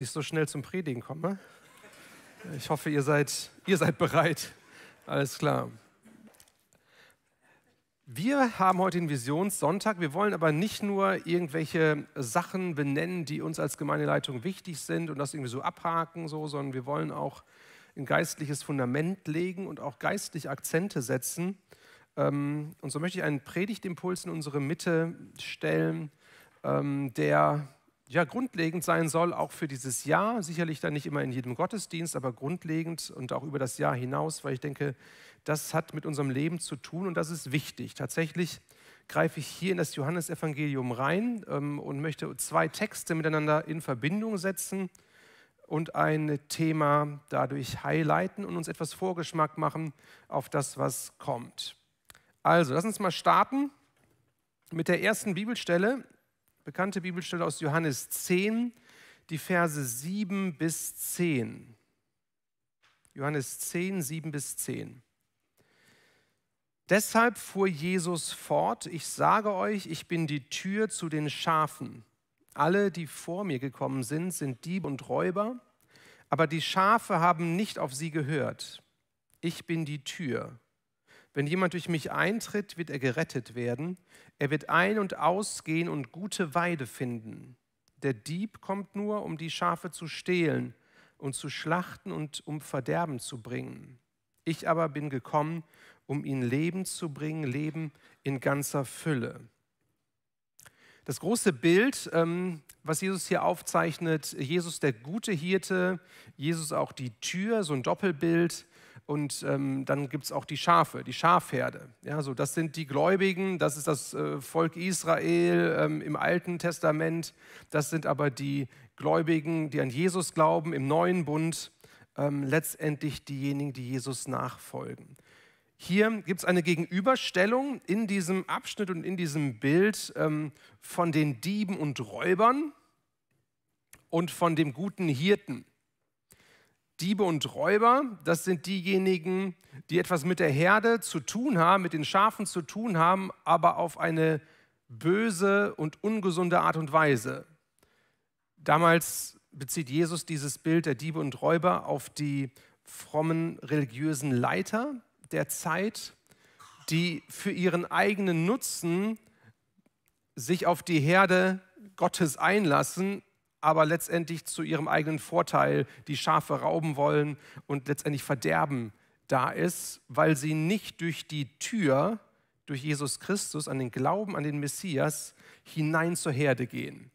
ich so schnell zum Predigen komme. Ich hoffe, ihr seid, ihr seid bereit. Alles klar. Wir haben heute den Visionssonntag. Wir wollen aber nicht nur irgendwelche Sachen benennen, die uns als Gemeindeleitung wichtig sind und das irgendwie so abhaken, so, sondern wir wollen auch ein geistliches Fundament legen und auch geistlich Akzente setzen. Ähm, und so möchte ich einen Predigtimpuls in unsere Mitte stellen, ähm, der ja grundlegend sein soll, auch für dieses Jahr, sicherlich dann nicht immer in jedem Gottesdienst, aber grundlegend und auch über das Jahr hinaus, weil ich denke, das hat mit unserem Leben zu tun und das ist wichtig. Tatsächlich greife ich hier in das Johannesevangelium rein ähm, und möchte zwei Texte miteinander in Verbindung setzen und ein Thema dadurch highlighten und uns etwas Vorgeschmack machen auf das, was kommt. Also, lass uns mal starten mit der ersten Bibelstelle bekannte Bibelstelle aus Johannes 10, die Verse 7 bis 10. Johannes 10, 7 bis 10. Deshalb fuhr Jesus fort, ich sage euch, ich bin die Tür zu den Schafen. Alle, die vor mir gekommen sind, sind Diebe und Räuber, aber die Schafe haben nicht auf sie gehört. Ich bin die Tür. Wenn jemand durch mich eintritt, wird er gerettet werden. Er wird ein- und ausgehen und gute Weide finden. Der Dieb kommt nur, um die Schafe zu stehlen und zu schlachten und um Verderben zu bringen. Ich aber bin gekommen, um ihnen Leben zu bringen, Leben in ganzer Fülle. Das große Bild, ähm, was Jesus hier aufzeichnet, Jesus der gute Hirte, Jesus auch die Tür, so ein Doppelbild, und ähm, dann gibt es auch die Schafe, die Schafherde. Ja, so, das sind die Gläubigen, das ist das äh, Volk Israel ähm, im Alten Testament. Das sind aber die Gläubigen, die an Jesus glauben, im neuen Bund, ähm, letztendlich diejenigen, die Jesus nachfolgen. Hier gibt es eine Gegenüberstellung in diesem Abschnitt und in diesem Bild ähm, von den Dieben und Räubern und von dem guten Hirten. Diebe und Räuber, das sind diejenigen, die etwas mit der Herde zu tun haben, mit den Schafen zu tun haben, aber auf eine böse und ungesunde Art und Weise. Damals bezieht Jesus dieses Bild der Diebe und Räuber auf die frommen religiösen Leiter der Zeit, die für ihren eigenen Nutzen sich auf die Herde Gottes einlassen, aber letztendlich zu ihrem eigenen Vorteil die Schafe rauben wollen und letztendlich Verderben da ist, weil sie nicht durch die Tür, durch Jesus Christus, an den Glauben an den Messias hinein zur Herde gehen.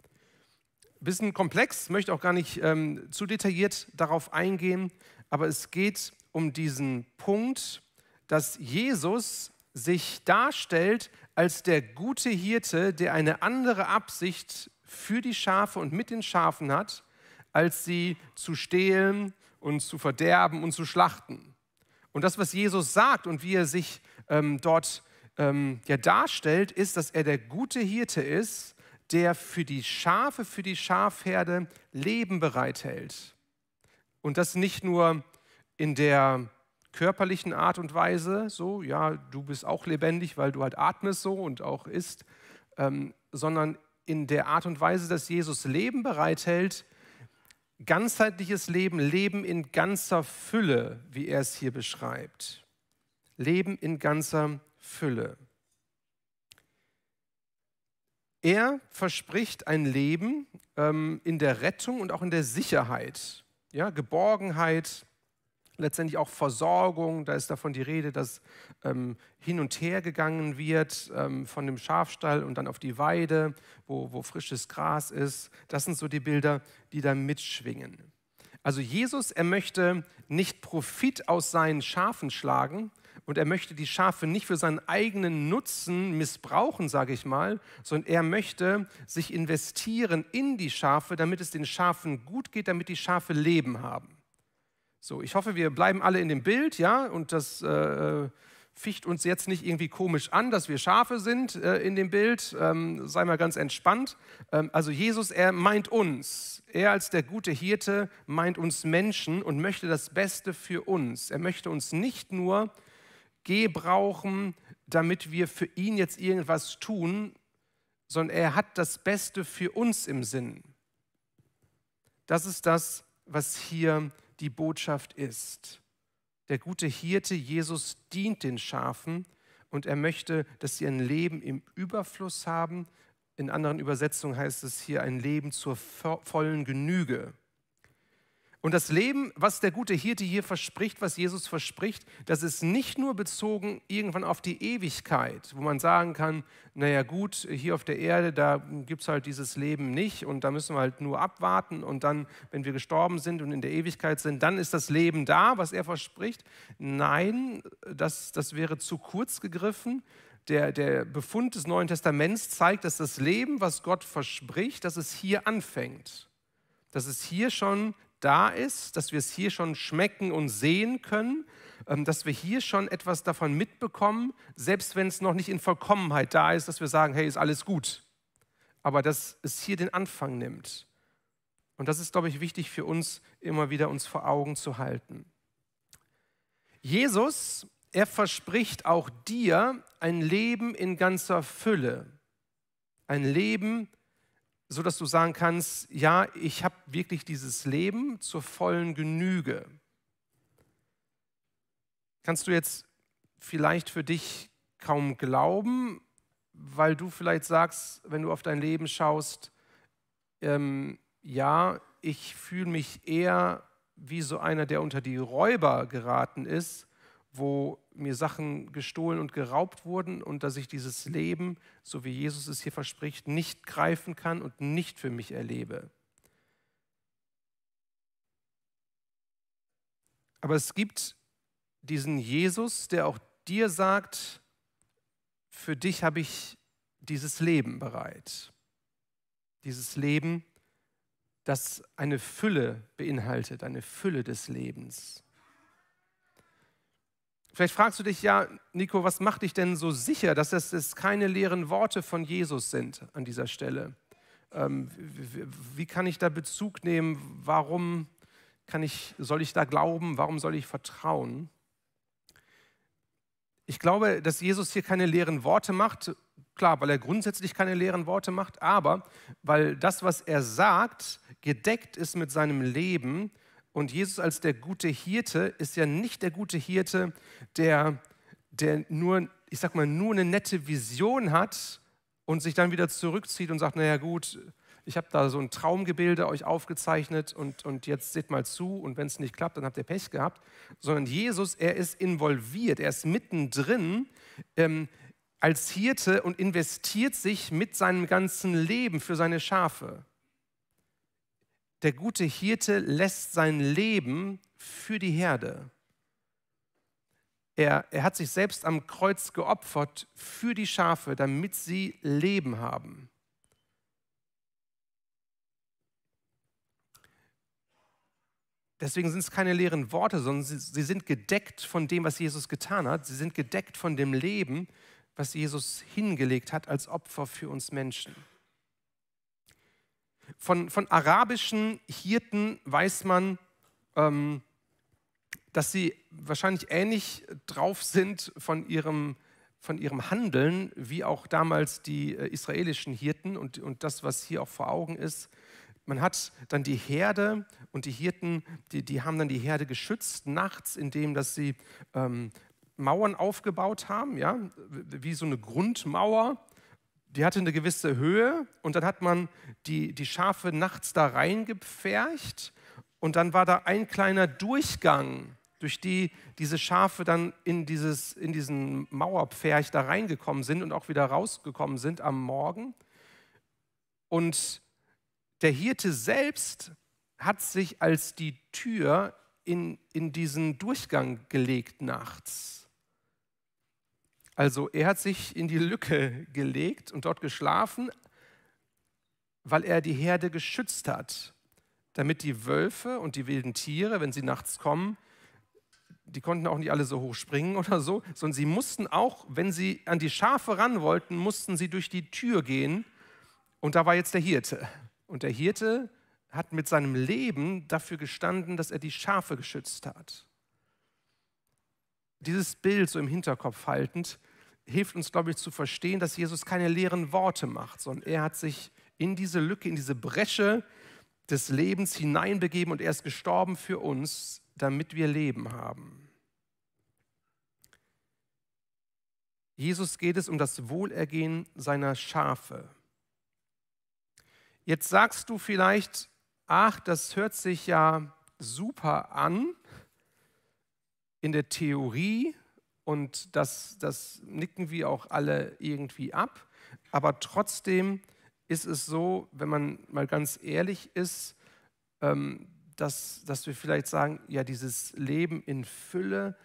Bisschen komplex, möchte auch gar nicht ähm, zu detailliert darauf eingehen, aber es geht um diesen Punkt, dass Jesus sich darstellt als der gute Hirte, der eine andere Absicht für die Schafe und mit den Schafen hat, als sie zu stehlen und zu verderben und zu schlachten. Und das, was Jesus sagt und wie er sich ähm, dort ähm, ja, darstellt, ist, dass er der gute Hirte ist, der für die Schafe, für die Schafherde Leben bereithält. Und das nicht nur in der körperlichen Art und Weise, so, ja, du bist auch lebendig, weil du halt atmest so und auch isst, ähm, sondern in der Art und Weise, dass Jesus Leben bereithält, ganzheitliches Leben, Leben in ganzer Fülle, wie er es hier beschreibt. Leben in ganzer Fülle. Er verspricht ein Leben ähm, in der Rettung und auch in der Sicherheit, ja, Geborgenheit, letztendlich auch Versorgung, da ist davon die Rede, dass ähm, hin und her gegangen wird ähm, von dem Schafstall und dann auf die Weide, wo, wo frisches Gras ist. Das sind so die Bilder, die da mitschwingen. Also Jesus, er möchte nicht Profit aus seinen Schafen schlagen und er möchte die Schafe nicht für seinen eigenen Nutzen missbrauchen, sage ich mal, sondern er möchte sich investieren in die Schafe, damit es den Schafen gut geht, damit die Schafe Leben haben. So, ich hoffe, wir bleiben alle in dem Bild, ja, und das äh, äh, ficht uns jetzt nicht irgendwie komisch an, dass wir Schafe sind äh, in dem Bild. Ähm, sei mal ganz entspannt. Ähm, also Jesus, er meint uns. Er als der gute Hirte meint uns Menschen und möchte das Beste für uns. Er möchte uns nicht nur gebrauchen, damit wir für ihn jetzt irgendwas tun, sondern er hat das Beste für uns im Sinn. Das ist das, was hier passiert die Botschaft ist. Der gute Hirte Jesus dient den Schafen und er möchte, dass sie ein Leben im Überfluss haben. In anderen Übersetzungen heißt es hier ein Leben zur vollen Genüge. Und das Leben, was der gute Hirte hier verspricht, was Jesus verspricht, das ist nicht nur bezogen irgendwann auf die Ewigkeit, wo man sagen kann, naja gut, hier auf der Erde, da gibt es halt dieses Leben nicht und da müssen wir halt nur abwarten und dann, wenn wir gestorben sind und in der Ewigkeit sind, dann ist das Leben da, was er verspricht. Nein, das, das wäre zu kurz gegriffen. Der, der Befund des Neuen Testaments zeigt, dass das Leben, was Gott verspricht, dass es hier anfängt dass es hier schon da ist, dass wir es hier schon schmecken und sehen können, ähm, dass wir hier schon etwas davon mitbekommen, selbst wenn es noch nicht in Vollkommenheit da ist, dass wir sagen, hey, ist alles gut. Aber dass es hier den Anfang nimmt. Und das ist, glaube ich, wichtig für uns, immer wieder uns vor Augen zu halten. Jesus, er verspricht auch dir ein Leben in ganzer Fülle. Ein Leben in so dass du sagen kannst, ja, ich habe wirklich dieses Leben zur vollen Genüge. Kannst du jetzt vielleicht für dich kaum glauben, weil du vielleicht sagst, wenn du auf dein Leben schaust, ähm, ja, ich fühle mich eher wie so einer, der unter die Räuber geraten ist, wo mir Sachen gestohlen und geraubt wurden und dass ich dieses Leben, so wie Jesus es hier verspricht, nicht greifen kann und nicht für mich erlebe. Aber es gibt diesen Jesus, der auch dir sagt, für dich habe ich dieses Leben bereit. Dieses Leben, das eine Fülle beinhaltet, eine Fülle des Lebens. Vielleicht fragst du dich ja, Nico, was macht dich denn so sicher, dass es das keine leeren Worte von Jesus sind an dieser Stelle? Ähm, wie, wie kann ich da Bezug nehmen? Warum kann ich, soll ich da glauben? Warum soll ich vertrauen? Ich glaube, dass Jesus hier keine leeren Worte macht. Klar, weil er grundsätzlich keine leeren Worte macht, aber weil das, was er sagt, gedeckt ist mit seinem Leben und Jesus als der gute Hirte ist ja nicht der gute Hirte, der, der nur, ich sag mal, nur eine nette Vision hat und sich dann wieder zurückzieht und sagt, naja gut, ich habe da so ein Traumgebilde euch aufgezeichnet und, und jetzt seht mal zu und wenn es nicht klappt, dann habt ihr Pech gehabt. Sondern Jesus, er ist involviert, er ist mittendrin ähm, als Hirte und investiert sich mit seinem ganzen Leben für seine Schafe. Der gute Hirte lässt sein Leben für die Herde. Er, er hat sich selbst am Kreuz geopfert für die Schafe, damit sie Leben haben. Deswegen sind es keine leeren Worte, sondern sie, sie, sind gedeckt von dem, was Jesus getan hat. Sie sind gedeckt von dem Leben, was Jesus hingelegt hat als Opfer für uns Menschen. Von, von arabischen Hirten weiß man, ähm, dass sie wahrscheinlich ähnlich drauf sind von ihrem, von ihrem Handeln, wie auch damals die äh, israelischen Hirten und, und das, was hier auch vor Augen ist. Man hat dann die Herde und die Hirten, die, die haben dann die Herde geschützt nachts, indem dass sie ähm, Mauern aufgebaut haben, ja, wie so eine Grundmauer die hatte eine gewisse Höhe und dann hat man die, die Schafe nachts da reingepfercht und dann war da ein kleiner Durchgang, durch die diese Schafe dann in, dieses, in diesen Mauerpferch da reingekommen sind und auch wieder rausgekommen sind am Morgen. Und der Hirte selbst hat sich als die Tür in, in diesen Durchgang gelegt nachts. Also er hat sich in die Lücke gelegt und dort geschlafen, weil er die Herde geschützt hat, damit die Wölfe und die wilden Tiere, wenn sie nachts kommen, die konnten auch nicht alle so hoch springen oder so, sondern sie mussten auch, wenn sie an die Schafe ran wollten, mussten sie durch die Tür gehen. Und da war jetzt der Hirte. Und der Hirte hat mit seinem Leben dafür gestanden, dass er die Schafe geschützt hat dieses Bild so im Hinterkopf haltend, hilft uns, glaube ich, zu verstehen, dass Jesus keine leeren Worte macht, sondern er hat sich in diese Lücke, in diese Bresche des Lebens hineinbegeben und er ist gestorben für uns, damit wir Leben haben. Jesus geht es um das Wohlergehen seiner Schafe. Jetzt sagst du vielleicht, ach, das hört sich ja super an, in der Theorie und das, das nicken wir auch alle irgendwie ab. Aber trotzdem ist es so, wenn man mal ganz ehrlich ist, ähm, dass, dass wir vielleicht sagen, ja, dieses Leben in Fülle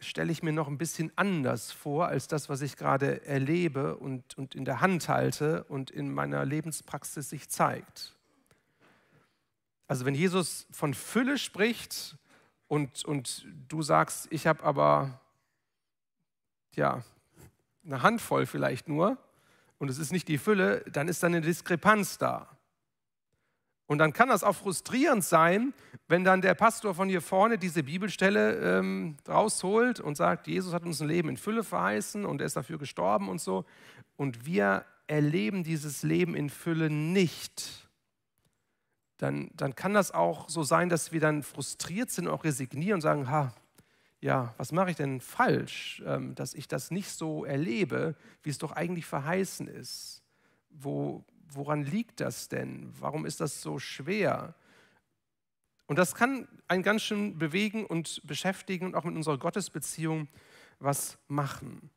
stelle ich mir noch ein bisschen anders vor als das, was ich gerade erlebe und, und in der Hand halte und in meiner Lebenspraxis sich zeigt. Also wenn Jesus von Fülle spricht, und, und du sagst, ich habe aber ja, eine Handvoll vielleicht nur und es ist nicht die Fülle, dann ist da eine Diskrepanz da. Und dann kann das auch frustrierend sein, wenn dann der Pastor von hier vorne diese Bibelstelle ähm, rausholt und sagt, Jesus hat uns ein Leben in Fülle verheißen und er ist dafür gestorben und so. Und wir erleben dieses Leben in Fülle nicht dann, dann kann das auch so sein, dass wir dann frustriert sind auch resignieren und sagen, ha, ja, was mache ich denn falsch, ähm, dass ich das nicht so erlebe, wie es doch eigentlich verheißen ist? Wo, woran liegt das denn? Warum ist das so schwer? Und das kann einen ganz schön bewegen und beschäftigen und auch mit unserer Gottesbeziehung was machen.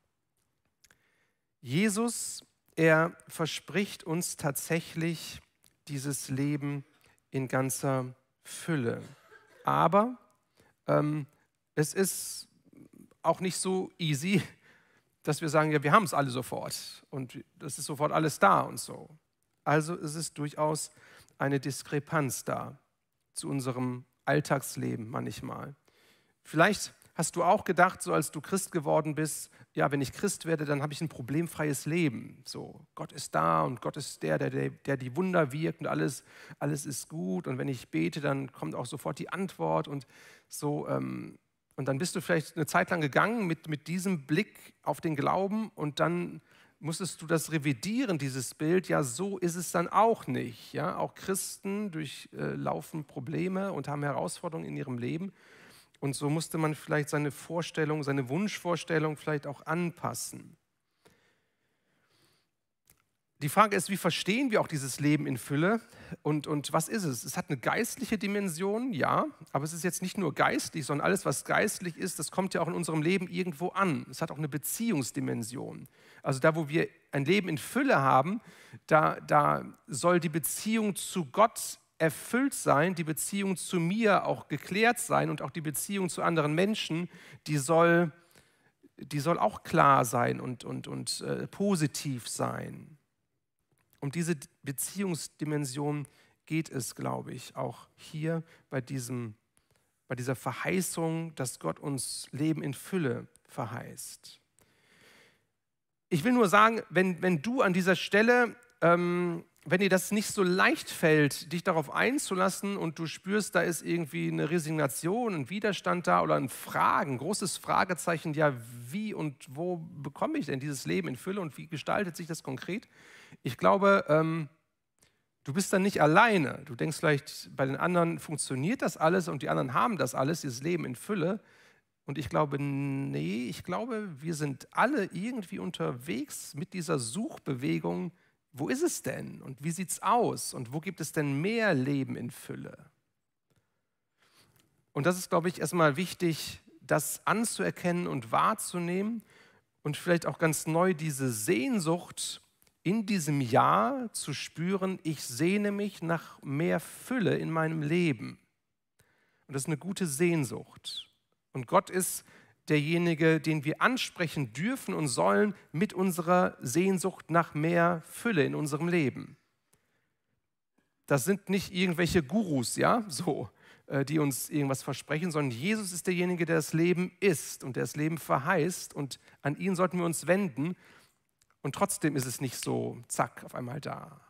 Jesus, er verspricht uns tatsächlich dieses Leben in ganzer Fülle. Aber ähm, es ist auch nicht so easy, dass wir sagen, ja, wir haben es alle sofort und das ist sofort alles da und so. Also ist es durchaus eine Diskrepanz da zu unserem Alltagsleben manchmal. Vielleicht Hast du auch gedacht, so als du Christ geworden bist, ja, wenn ich Christ werde, dann habe ich ein problemfreies Leben. So, Gott ist da und Gott ist der, der, der, die Wunder wirkt und alles, alles ist gut. Und wenn ich bete, dann kommt auch sofort die Antwort und so. Ähm, und dann bist du vielleicht eine Zeit lang gegangen mit, mit diesem Blick auf den Glauben und dann musstest du das revidieren, dieses Bild. Ja, so ist es dann auch nicht. Ja, auch Christen durchlaufen äh, Probleme und haben Herausforderungen in ihrem Leben. Und so musste man vielleicht seine Vorstellung, seine Wunschvorstellung vielleicht auch anpassen. Die Frage ist, wie verstehen wir auch dieses Leben in Fülle und, und was ist es? Es hat eine geistliche Dimension, ja, aber es ist jetzt nicht nur geistlich, sondern alles, was geistlich ist, das kommt ja auch in unserem Leben irgendwo an. Es hat auch eine Beziehungsdimension. Also da, wo wir ein Leben in Fülle haben, da, da soll die Beziehung zu Gott erfüllt sein, die Beziehung zu mir auch geklärt sein und auch die Beziehung zu anderen Menschen, die soll, die soll auch klar sein und, und, und äh, positiv sein. Um diese Beziehungsdimension geht es, glaube ich, auch hier bei, diesem, bei dieser Verheißung, dass Gott uns Leben in Fülle verheißt. Ich will nur sagen, wenn, wenn du an dieser Stelle ähm, wenn dir das nicht so leicht fällt, dich darauf einzulassen und du spürst, da ist irgendwie eine Resignation, ein Widerstand da oder ein Fragen, großes Fragezeichen, ja, wie und wo bekomme ich denn dieses Leben in Fülle und wie gestaltet sich das konkret? Ich glaube, ähm, du bist dann nicht alleine. Du denkst vielleicht, bei den anderen funktioniert das alles und die anderen haben das alles, dieses Leben in Fülle. Und ich glaube, nee, ich glaube, wir sind alle irgendwie unterwegs mit dieser Suchbewegung, wo ist es denn und wie sieht es aus und wo gibt es denn mehr Leben in Fülle? Und das ist, glaube ich, erstmal wichtig, das anzuerkennen und wahrzunehmen und vielleicht auch ganz neu diese Sehnsucht in diesem Jahr zu spüren, ich sehne mich nach mehr Fülle in meinem Leben. Und das ist eine gute Sehnsucht. Und Gott ist derjenige, den wir ansprechen dürfen und sollen mit unserer Sehnsucht nach mehr Fülle in unserem Leben. Das sind nicht irgendwelche Gurus, ja, so, äh, die uns irgendwas versprechen, sondern Jesus ist derjenige, der das Leben ist und der das Leben verheißt und an ihn sollten wir uns wenden. Und trotzdem ist es nicht so, zack, auf einmal da.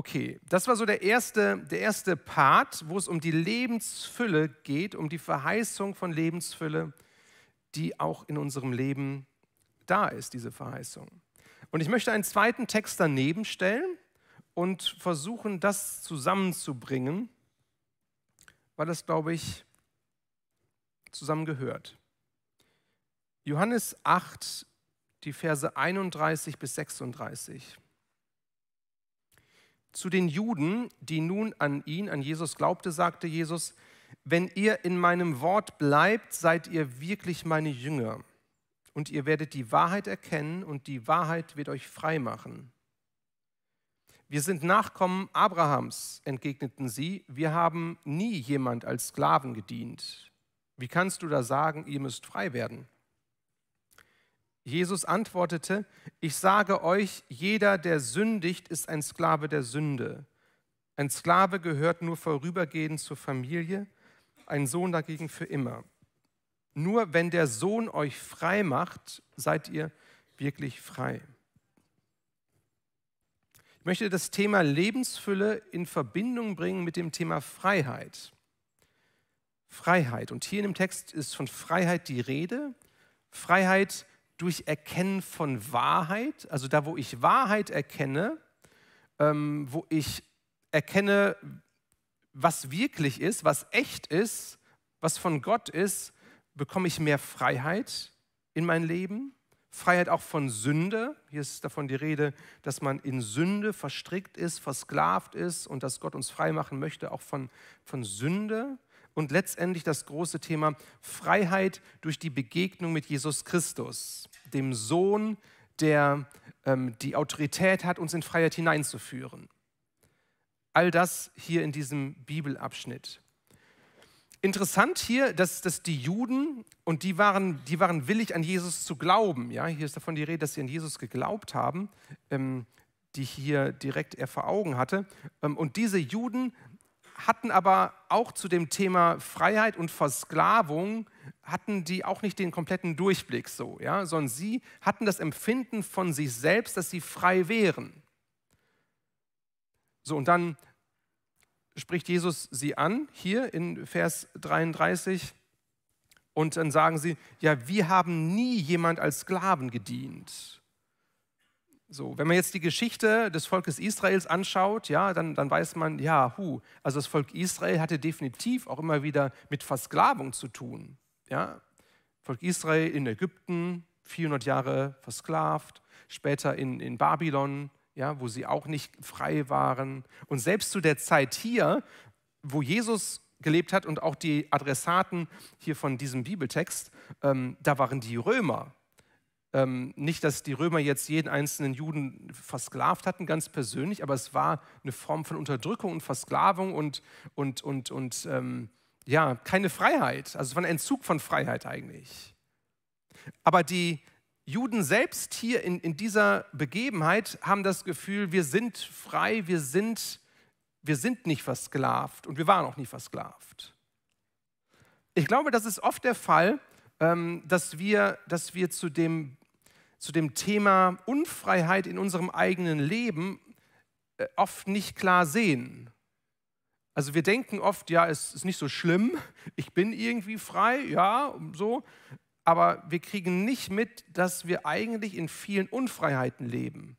Okay, das war so der erste, der erste Part, wo es um die Lebensfülle geht, um die Verheißung von Lebensfülle, die auch in unserem Leben da ist, diese Verheißung. Und ich möchte einen zweiten Text daneben stellen und versuchen, das zusammenzubringen, weil das, glaube ich, zusammengehört. Johannes 8, die Verse 31 bis 36. Zu den Juden, die nun an ihn, an Jesus glaubte, sagte Jesus, wenn ihr in meinem Wort bleibt, seid ihr wirklich meine Jünger. Und ihr werdet die Wahrheit erkennen und die Wahrheit wird euch frei machen. Wir sind Nachkommen Abrahams, entgegneten sie. Wir haben nie jemand als Sklaven gedient. Wie kannst du da sagen, ihr müsst frei werden? Jesus antwortete, ich sage euch, jeder, der sündigt, ist ein Sklave der Sünde. Ein Sklave gehört nur vorübergehend zur Familie, ein Sohn dagegen für immer. Nur wenn der Sohn euch frei macht, seid ihr wirklich frei. Ich möchte das Thema Lebensfülle in Verbindung bringen mit dem Thema Freiheit. Freiheit. Und hier in dem Text ist von Freiheit die Rede. Freiheit durch Erkennen von Wahrheit, also da, wo ich Wahrheit erkenne, ähm, wo ich erkenne, was wirklich ist, was echt ist, was von Gott ist, bekomme ich mehr Freiheit in mein Leben. Freiheit auch von Sünde. Hier ist davon die Rede, dass man in Sünde verstrickt ist, versklavt ist und dass Gott uns frei machen möchte, auch von, von Sünde und letztendlich das große Thema Freiheit durch die Begegnung mit Jesus Christus, dem Sohn, der ähm, die Autorität hat, uns in Freiheit hineinzuführen. All das hier in diesem Bibelabschnitt. Interessant hier, dass, dass die Juden, und die waren, die waren willig, an Jesus zu glauben. Ja? Hier ist davon die Rede, dass sie an Jesus geglaubt haben, ähm, die hier direkt er vor Augen hatte. Ähm, und diese Juden hatten aber auch zu dem Thema Freiheit und Versklavung, hatten die auch nicht den kompletten Durchblick so, ja? sondern sie hatten das Empfinden von sich selbst, dass sie frei wären. So, und dann spricht Jesus sie an, hier in Vers 33, und dann sagen sie, ja, wir haben nie jemand als Sklaven gedient. So, wenn man jetzt die Geschichte des Volkes Israels anschaut, ja, dann, dann weiß man, ja, hu, also das Volk Israel hatte definitiv auch immer wieder mit Versklavung zu tun. Ja. Volk Israel in Ägypten, 400 Jahre versklavt, später in, in Babylon, ja, wo sie auch nicht frei waren. Und selbst zu der Zeit hier, wo Jesus gelebt hat und auch die Adressaten hier von diesem Bibeltext, ähm, da waren die Römer ähm, nicht, dass die Römer jetzt jeden einzelnen Juden versklavt hatten, ganz persönlich, aber es war eine Form von Unterdrückung und Versklavung und, und, und, und ähm, ja, keine Freiheit. Also es war ein Entzug von Freiheit eigentlich. Aber die Juden selbst hier in, in dieser Begebenheit haben das Gefühl, wir sind frei, wir sind, wir sind nicht versklavt und wir waren auch nicht versklavt. Ich glaube, das ist oft der Fall, ähm, dass, wir, dass wir zu dem zu dem Thema Unfreiheit in unserem eigenen Leben äh, oft nicht klar sehen. Also wir denken oft, ja, es ist nicht so schlimm, ich bin irgendwie frei, ja, so, aber wir kriegen nicht mit, dass wir eigentlich in vielen Unfreiheiten leben.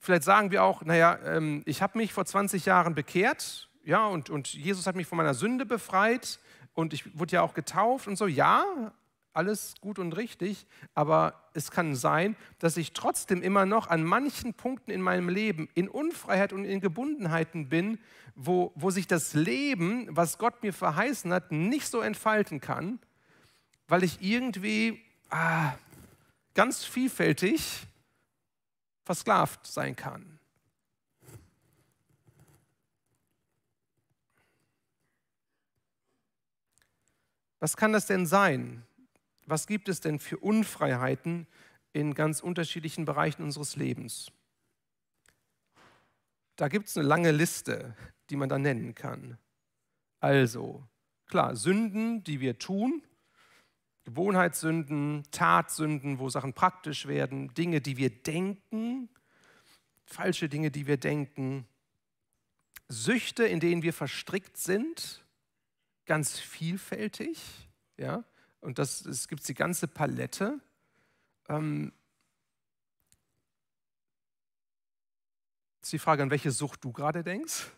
Vielleicht sagen wir auch, naja, ähm, ich habe mich vor 20 Jahren bekehrt, ja, und, und Jesus hat mich von meiner Sünde befreit und ich wurde ja auch getauft und so, ja, alles gut und richtig, aber es kann sein, dass ich trotzdem immer noch an manchen Punkten in meinem Leben in Unfreiheit und in Gebundenheiten bin, wo, wo sich das Leben, was Gott mir verheißen hat, nicht so entfalten kann, weil ich irgendwie ah, ganz vielfältig versklavt sein kann. Was kann das denn sein? was gibt es denn für Unfreiheiten in ganz unterschiedlichen Bereichen unseres Lebens? Da gibt es eine lange Liste, die man da nennen kann. Also, klar, Sünden, die wir tun, Gewohnheitssünden, Tatsünden, wo Sachen praktisch werden, Dinge, die wir denken, falsche Dinge, die wir denken, Süchte, in denen wir verstrickt sind, ganz vielfältig, ja. Und das, es gibt die ganze Palette. Ähm, ist die Frage, an welche Sucht du gerade denkst.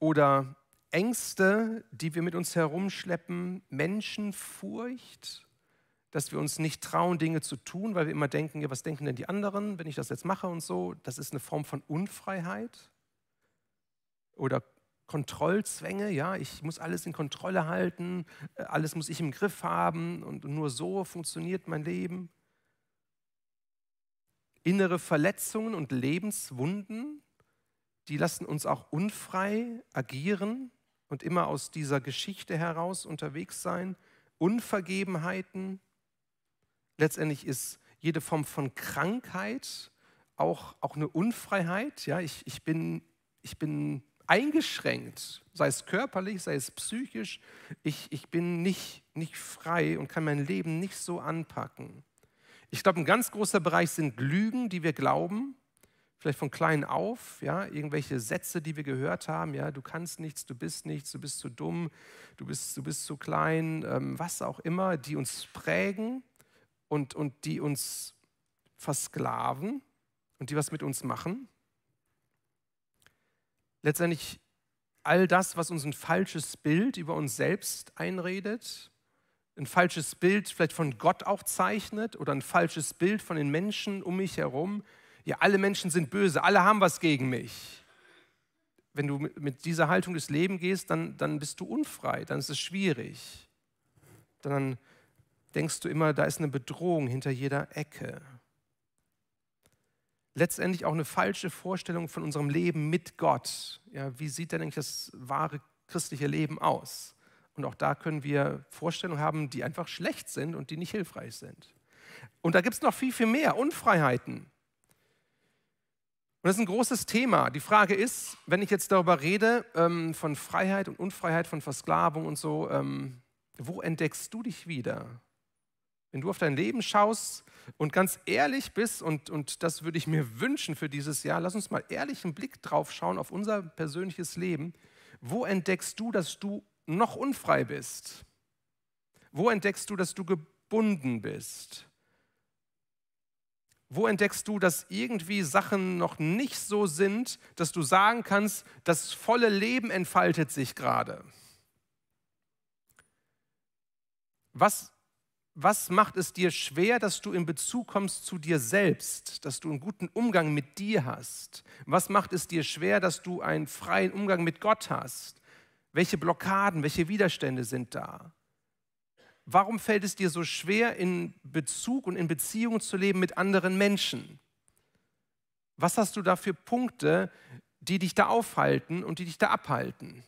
Oder Ängste, die wir mit uns herumschleppen, Menschenfurcht, dass wir uns nicht trauen, Dinge zu tun, weil wir immer denken, ja, was denken denn die anderen, wenn ich das jetzt mache und so. Das ist eine Form von Unfreiheit oder Kontrollzwänge, ja, ich muss alles in Kontrolle halten, äh, alles muss ich im Griff haben und nur so funktioniert mein Leben. Innere Verletzungen und Lebenswunden, die lassen uns auch unfrei agieren und immer aus dieser Geschichte heraus unterwegs sein. Unvergebenheiten, letztendlich ist jede Form von Krankheit auch, auch eine Unfreiheit. Ja, ich, ich, bin, ich bin eingeschränkt, sei es körperlich, sei es psychisch. Ich, ich bin nicht, nicht frei und kann mein Leben nicht so anpacken. Ich glaube, ein ganz großer Bereich sind Lügen, die wir glauben, vielleicht von klein auf, ja, irgendwelche Sätze, die wir gehört haben, ja, du kannst nichts, du bist nichts, du bist zu dumm, du bist, du bist zu klein, ähm, was auch immer, die uns prägen und, und die uns versklaven und die was mit uns machen letztendlich all das, was uns ein falsches Bild über uns selbst einredet, ein falsches Bild vielleicht von Gott auch zeichnet oder ein falsches Bild von den Menschen um mich herum. Ja, alle Menschen sind böse, alle haben was gegen mich. Wenn du mit dieser Haltung durchs Leben gehst, dann, dann bist du unfrei, dann ist es schwierig. Dann denkst du immer, da ist eine Bedrohung hinter jeder Ecke letztendlich auch eine falsche Vorstellung von unserem Leben mit Gott. Ja, wie sieht denn eigentlich das wahre christliche Leben aus? Und auch da können wir Vorstellungen haben, die einfach schlecht sind und die nicht hilfreich sind. Und da gibt es noch viel, viel mehr Unfreiheiten. Und das ist ein großes Thema. Die Frage ist, wenn ich jetzt darüber rede, ähm, von Freiheit und Unfreiheit, von Versklavung und so, ähm, wo entdeckst du dich wieder? Wenn du auf dein Leben schaust, und ganz ehrlich bist, und, und das würde ich mir wünschen für dieses Jahr, lass uns mal ehrlich einen Blick drauf schauen auf unser persönliches Leben. Wo entdeckst du, dass du noch unfrei bist? Wo entdeckst du, dass du gebunden bist? Wo entdeckst du, dass irgendwie Sachen noch nicht so sind, dass du sagen kannst, das volle Leben entfaltet sich gerade? Was was macht es dir schwer, dass du in Bezug kommst zu dir selbst, dass du einen guten Umgang mit dir hast? Was macht es dir schwer, dass du einen freien Umgang mit Gott hast? Welche Blockaden, welche Widerstände sind da? Warum fällt es dir so schwer, in Bezug und in Beziehung zu leben mit anderen Menschen? Was hast du da für Punkte, die dich da aufhalten und die dich da abhalten?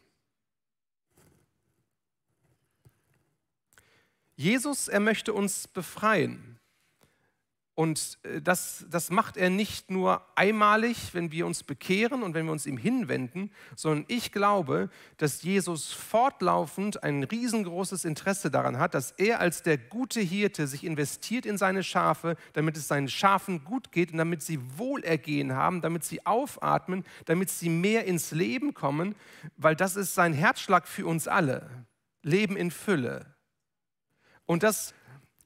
Jesus, er möchte uns befreien. Und äh, das, das macht er nicht nur einmalig, wenn wir uns bekehren und wenn wir uns ihm hinwenden, sondern ich glaube, dass Jesus fortlaufend ein riesengroßes Interesse daran hat, dass er als der gute Hirte sich investiert in seine Schafe, damit es seinen Schafen gut geht und damit sie Wohlergehen haben, damit sie aufatmen, damit sie mehr ins Leben kommen, weil das ist sein Herzschlag für uns alle. Leben in Fülle. Und das,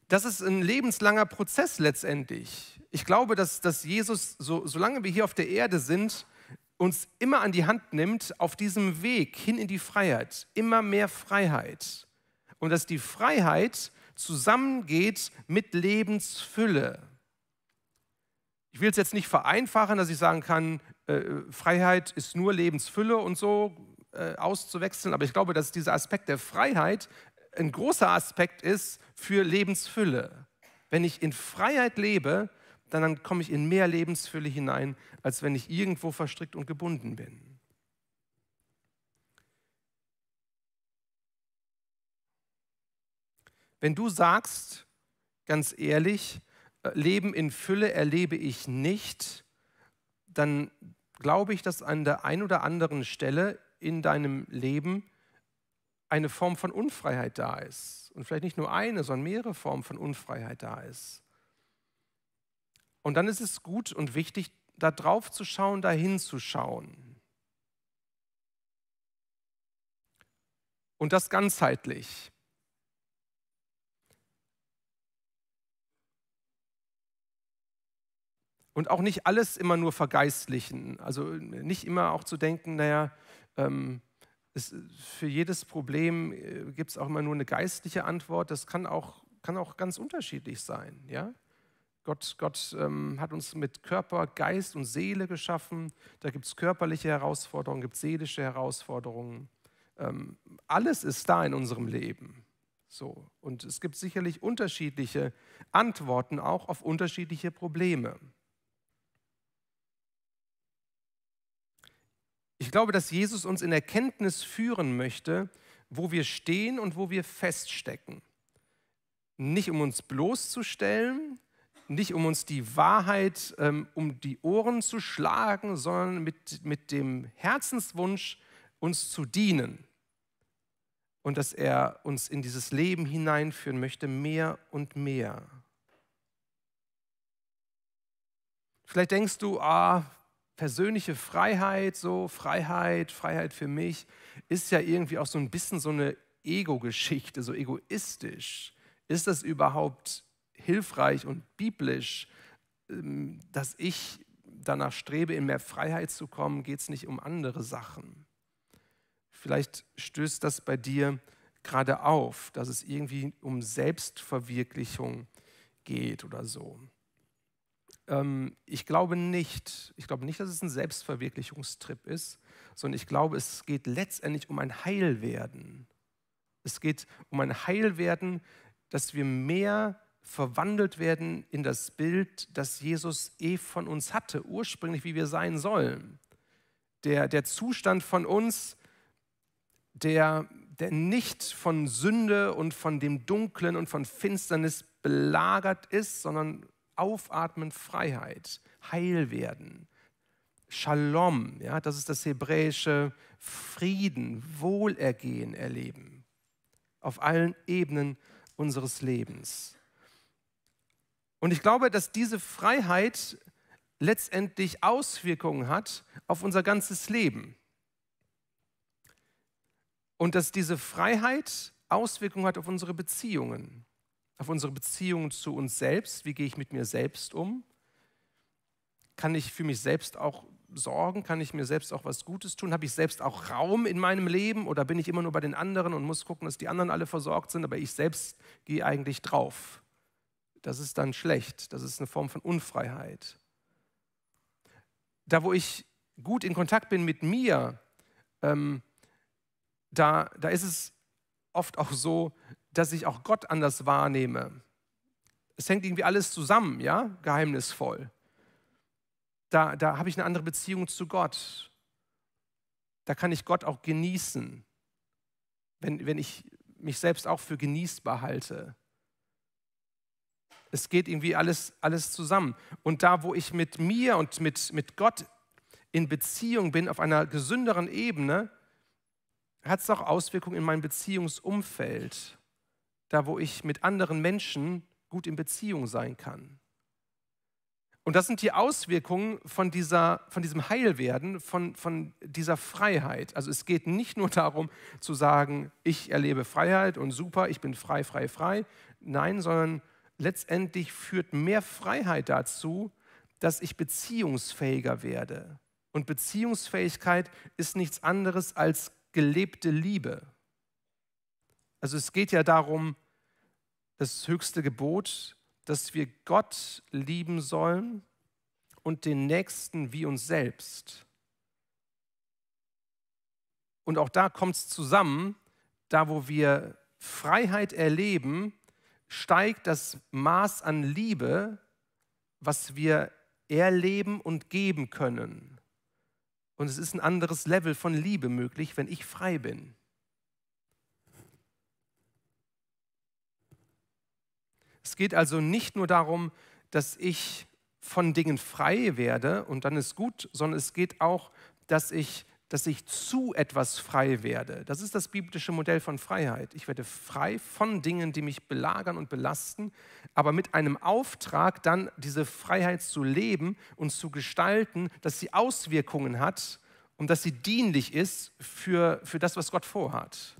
das ist ein lebenslanger Prozess letztendlich. Ich glaube, dass, dass Jesus, so, solange wir hier auf der Erde sind, uns immer an die Hand nimmt auf diesem Weg hin in die Freiheit, immer mehr Freiheit. Und dass die Freiheit zusammengeht mit Lebensfülle. Ich will es jetzt nicht vereinfachen, dass ich sagen kann, äh, Freiheit ist nur Lebensfülle und so äh, auszuwechseln, aber ich glaube, dass dieser Aspekt der Freiheit ein großer Aspekt ist für Lebensfülle. Wenn ich in Freiheit lebe, dann, dann komme ich in mehr Lebensfülle hinein, als wenn ich irgendwo verstrickt und gebunden bin. Wenn du sagst, ganz ehrlich, äh, Leben in Fülle erlebe ich nicht, dann glaube ich, dass an der einen oder anderen Stelle in deinem Leben eine Form von Unfreiheit da ist. Und vielleicht nicht nur eine, sondern mehrere Formen von Unfreiheit da ist. Und dann ist es gut und wichtig, da drauf zu schauen, dahin zu Und das ganzheitlich. Und auch nicht alles immer nur vergeistlichen. Also äh, nicht immer auch zu denken, naja, ähm, es, äh, für jedes Problem äh, gibt es auch immer nur eine geistliche Antwort. Das kann auch, kann auch ganz unterschiedlich sein. Ja? Gott, Gott ähm, hat uns mit Körper, Geist und Seele geschaffen. Da gibt es körperliche Herausforderungen, gibt es seelische Herausforderungen. Ähm, alles ist da in unserem Leben. So. Und es gibt sicherlich unterschiedliche Antworten auch auf unterschiedliche Probleme. Ich glaube, dass Jesus uns in Erkenntnis führen möchte, wo wir stehen und wo wir feststecken. Nicht um uns bloßzustellen, nicht um uns die Wahrheit ähm, um die Ohren zu schlagen, sondern mit, mit dem Herzenswunsch, uns zu dienen. Und dass er uns in dieses Leben hineinführen möchte, mehr und mehr. Vielleicht denkst du, ah, persönliche Freiheit, so Freiheit, Freiheit für mich, ist ja irgendwie auch so ein bisschen so eine Ego-Geschichte, so egoistisch. Ist das überhaupt hilfreich und biblisch, ähm, dass ich danach strebe, in mehr Freiheit zu kommen? Geht es nicht um andere Sachen? Vielleicht stößt das bei dir gerade auf, dass es irgendwie um Selbstverwirklichung geht oder so. Ähm, ich glaube nicht, ich glaube nicht, dass es ein Selbstverwirklichungstrip ist, sondern ich glaube, es geht letztendlich um ein Heilwerden. Es geht um ein Heilwerden, dass wir mehr verwandelt werden in das Bild, das Jesus eh von uns hatte, ursprünglich wie wir sein sollen. Der, der Zustand von uns, der, der nicht von Sünde und von dem Dunklen und von Finsternis belagert ist, sondern Aufatmen Freiheit, Heilwerden. Shalom, ja, das ist das hebräische Frieden, Wohlergehen erleben auf allen Ebenen unseres Lebens. Und ich glaube, dass diese Freiheit letztendlich Auswirkungen hat auf unser ganzes Leben. Und dass diese Freiheit Auswirkungen hat auf unsere Beziehungen auf unsere Beziehung zu uns selbst. Wie gehe ich mit mir selbst um? Kann ich für mich selbst auch sorgen? Kann ich mir selbst auch was Gutes tun? Habe ich selbst auch Raum in meinem Leben oder bin ich immer nur bei den anderen und muss gucken, dass die anderen alle versorgt sind, aber ich selbst gehe eigentlich drauf? Das ist dann schlecht. Das ist eine Form von Unfreiheit. Da, wo ich gut in Kontakt bin mit mir, ähm, da, da ist es oft auch so, dass ich auch Gott anders wahrnehme. Es hängt irgendwie alles zusammen, ja, geheimnisvoll. Da, da habe ich eine andere Beziehung zu Gott. Da kann ich Gott auch genießen, wenn, wenn ich mich selbst auch für genießbar halte. Es geht irgendwie alles, alles zusammen. Und da, wo ich mit mir und mit, mit Gott in Beziehung bin, auf einer gesünderen Ebene, hat es auch Auswirkungen in mein Beziehungsumfeld da wo ich mit anderen Menschen gut in Beziehung sein kann. Und das sind die Auswirkungen von, dieser, von diesem Heilwerden, von, von dieser Freiheit. Also es geht nicht nur darum zu sagen, ich erlebe Freiheit und super, ich bin frei, frei, frei. Nein, sondern letztendlich führt mehr Freiheit dazu, dass ich beziehungsfähiger werde. Und Beziehungsfähigkeit ist nichts anderes als gelebte Liebe. Also es geht ja darum, das höchste Gebot, dass wir Gott lieben sollen und den Nächsten wie uns selbst. Und auch da kommt es zusammen, da wo wir Freiheit erleben, steigt das Maß an Liebe, was wir erleben und geben können. Und es ist ein anderes Level von Liebe möglich, wenn ich frei bin. Es geht also nicht nur darum, dass ich von Dingen frei werde und dann ist gut, sondern es geht auch, dass ich, dass ich zu etwas frei werde. Das ist das biblische Modell von Freiheit. Ich werde frei von Dingen, die mich belagern und belasten, aber mit einem Auftrag dann diese Freiheit zu leben und zu gestalten, dass sie Auswirkungen hat und dass sie dienlich ist für, für das, was Gott vorhat.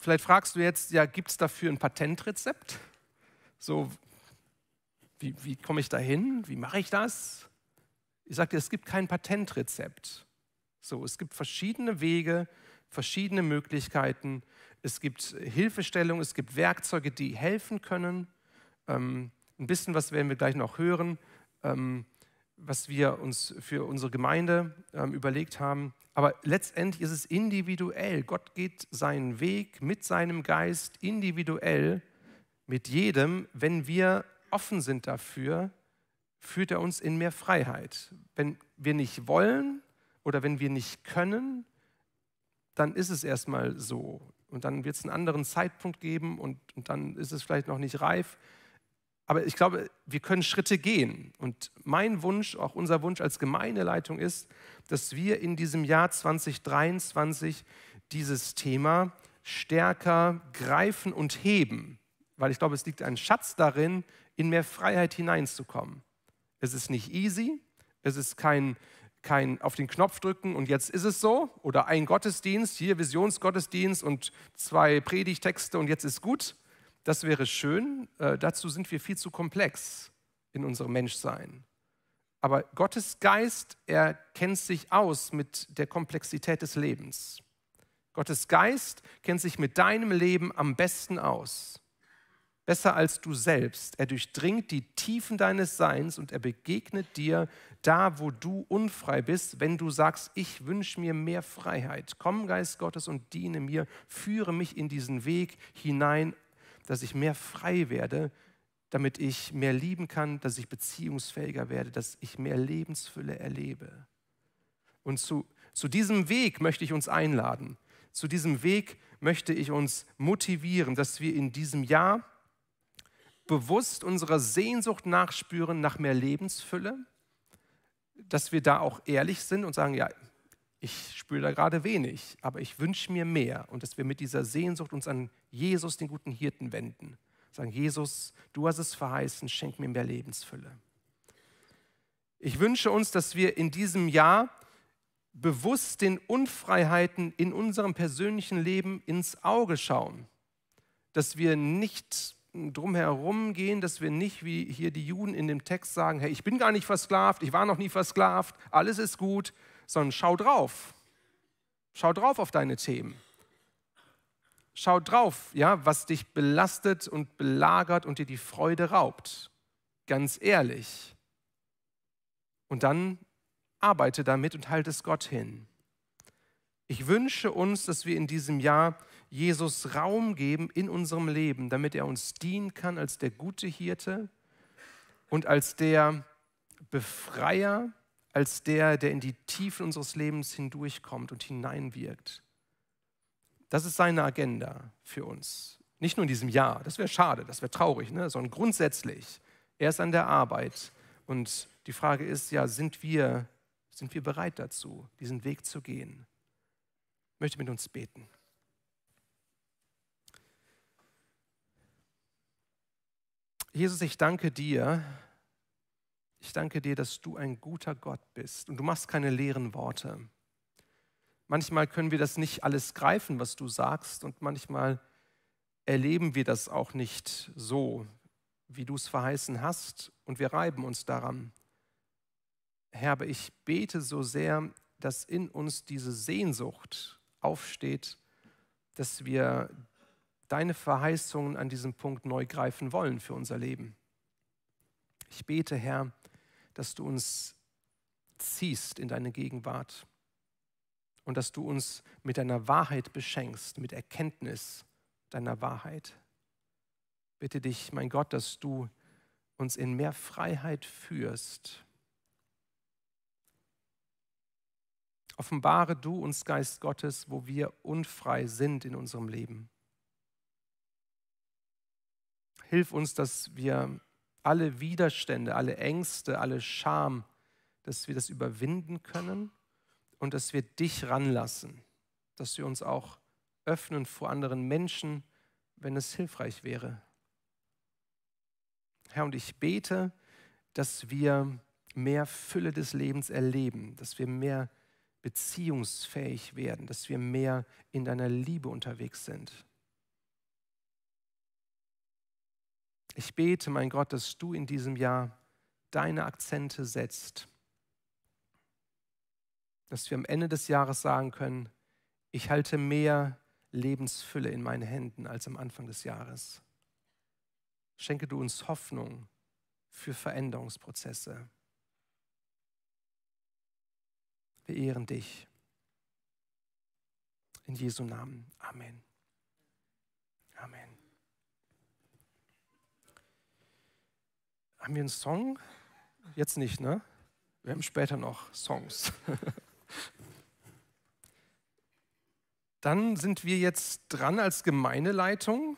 Vielleicht fragst du jetzt, ja, gibt es dafür ein Patentrezept? So, wie, wie komme ich da hin? Wie mache ich das? Ich sagte, es gibt kein Patentrezept. So, es gibt verschiedene Wege, verschiedene Möglichkeiten. Es gibt Hilfestellung, es gibt Werkzeuge, die helfen können. Ähm, ein bisschen was werden wir gleich noch hören. Ähm, was wir uns für unsere Gemeinde ähm, überlegt haben. Aber letztendlich ist es individuell. Gott geht seinen Weg mit seinem Geist individuell mit jedem. Wenn wir offen sind dafür, führt er uns in mehr Freiheit. Wenn wir nicht wollen oder wenn wir nicht können, dann ist es erstmal so. Und dann wird es einen anderen Zeitpunkt geben und, und dann ist es vielleicht noch nicht reif. Aber ich glaube, wir können Schritte gehen. Und mein Wunsch, auch unser Wunsch als Gemeindeleitung ist, dass wir in diesem Jahr 2023 dieses Thema stärker greifen und heben. Weil ich glaube, es liegt ein Schatz darin, in mehr Freiheit hineinzukommen. Es ist nicht easy, es ist kein, kein auf den Knopf drücken und jetzt ist es so. Oder ein Gottesdienst, hier Visionsgottesdienst und zwei Predigtexte und jetzt ist gut das wäre schön, äh, dazu sind wir viel zu komplex in unserem Menschsein. Aber Gottes Geist, er kennt sich aus mit der Komplexität des Lebens. Gottes Geist kennt sich mit deinem Leben am besten aus. Besser als du selbst. Er durchdringt die Tiefen deines Seins und er begegnet dir da, wo du unfrei bist, wenn du sagst, ich wünsche mir mehr Freiheit. Komm, Geist Gottes, und diene mir, führe mich in diesen Weg hinein dass ich mehr frei werde, damit ich mehr lieben kann, dass ich beziehungsfähiger werde, dass ich mehr Lebensfülle erlebe. Und zu, zu diesem Weg möchte ich uns einladen. Zu diesem Weg möchte ich uns motivieren, dass wir in diesem Jahr bewusst unserer Sehnsucht nachspüren nach mehr Lebensfülle, dass wir da auch ehrlich sind und sagen, ja, ich spüre da gerade wenig, aber ich wünsche mir mehr und dass wir mit dieser Sehnsucht uns an Jesus, den guten Hirten, wenden. Sagen, Jesus, du hast es verheißen, schenk mir mehr Lebensfülle. Ich wünsche uns, dass wir in diesem Jahr bewusst den Unfreiheiten in unserem persönlichen Leben ins Auge schauen, dass wir nicht drumherum gehen, dass wir nicht wie hier die Juden in dem Text sagen, hey, ich bin gar nicht versklavt, ich war noch nie versklavt, alles ist gut, sondern schau drauf. Schau drauf auf deine Themen. Schau drauf, ja, was dich belastet und belagert und dir die Freude raubt. Ganz ehrlich. Und dann arbeite damit und halte es Gott hin. Ich wünsche uns, dass wir in diesem Jahr Jesus Raum geben in unserem Leben, damit er uns dienen kann als der gute Hirte und als der Befreier, als der, der in die Tiefen unseres Lebens hindurchkommt und hineinwirkt. Das ist seine Agenda für uns. Nicht nur in diesem Jahr, das wäre schade, das wäre traurig, ne? sondern grundsätzlich. Er ist an der Arbeit und die Frage ist, ja, sind wir, sind wir bereit dazu, diesen Weg zu gehen? Ich möchte mit uns beten. Jesus, ich danke dir, ich danke dir, dass du ein guter Gott bist und du machst keine leeren Worte. Manchmal können wir das nicht alles greifen, was du sagst und manchmal erleben wir das auch nicht so, wie du es verheißen hast und wir reiben uns daran. Herr, aber ich bete so sehr, dass in uns diese Sehnsucht aufsteht, dass wir deine Verheißungen an diesem Punkt neu greifen wollen für unser Leben. Ich bete, Herr, dass du uns ziehst in deine Gegenwart und dass du uns mit deiner Wahrheit beschenkst, mit Erkenntnis deiner Wahrheit. Bitte dich, mein Gott, dass du uns in mehr Freiheit führst. Offenbare du uns, Geist Gottes, wo wir unfrei sind in unserem Leben. Hilf uns, dass wir alle Widerstände, alle Ängste, alle Scham, dass wir das überwinden können und dass wir dich ranlassen, dass wir uns auch öffnen vor anderen Menschen, wenn es hilfreich wäre. Herr, und ich bete, dass wir mehr Fülle des Lebens erleben, dass wir mehr beziehungsfähig werden, dass wir mehr in deiner Liebe unterwegs sind. Ich bete, mein Gott, dass du in diesem Jahr deine Akzente setzt, dass wir am Ende des Jahres sagen können, ich halte mehr Lebensfülle in meinen Händen als am Anfang des Jahres. Schenke du uns Hoffnung für Veränderungsprozesse. Wir ehren dich. In Jesu Namen. Amen. Amen. Haben wir einen Song? Jetzt nicht, ne? Wir haben später noch Songs. Dann sind wir jetzt dran als Gemeindeleitung.